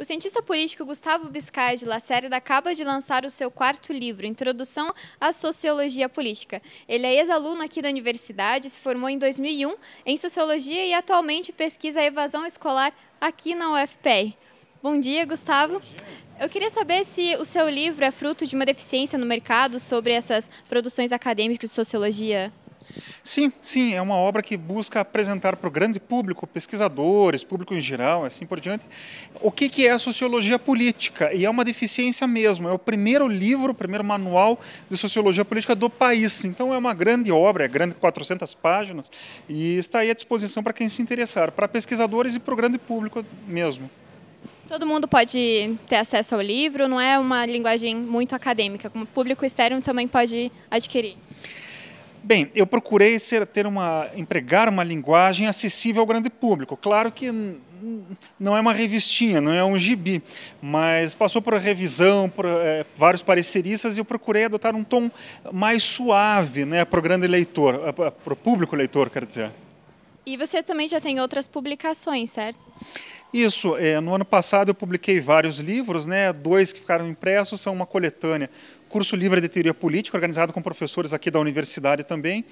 O cientista político Gustavo Biscay de Lacerda acaba de lançar o seu quarto livro, Introdução à Sociologia Política. Ele é ex-aluno aqui da universidade, se formou em 2001 em Sociologia e atualmente pesquisa a evasão escolar aqui na UFPR. Bom dia, Gustavo. Bom dia. Eu queria saber se o seu livro é fruto de uma deficiência no mercado sobre essas produções acadêmicas de sociologia Sim, sim, é uma obra que busca apresentar para o grande público, pesquisadores, público em geral, assim por diante, o que, é a sociologia política. E é uma deficiência mesmo. É o primeiro livro, o primeiro manual de sociologia política do país. Então é uma grande obra, é grande, 400 páginas, e está aí à disposição para quem se interessar, para pesquisadores e para o grande público mesmo. Todo mundo pode ter acesso ao livro, não é uma linguagem muito acadêmica, como o público externo também pode adquirir. Bem, eu procurei ser, ter uma, empregar uma linguagem acessível ao grande público. Claro que não é uma revistinha, não é um gibi, mas passou por revisão, por é, vários pareceristas e eu procurei adotar um tom mais suave né, para o grande leitor, eh, para o público leitor, quer dizer. E você também já tem outras publicações, certo? Isso, é, no ano passado eu publiquei vários livros, né? dois que ficaram impressos, são uma coletânea, curso livre de teoria política, organizado com professores aqui da universidade também,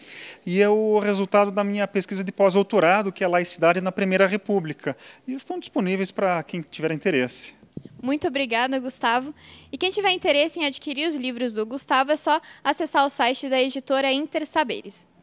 e é o resultado da minha pesquisa de pós-doutorado, que é Laicidade na Primeira República, e estão disponíveis para quem tiver interesse. Muito obrigada, Gustavo. E quem tiver interesse em adquirir os livros do Gustavo, é só acessar o site da editora Intersaberes.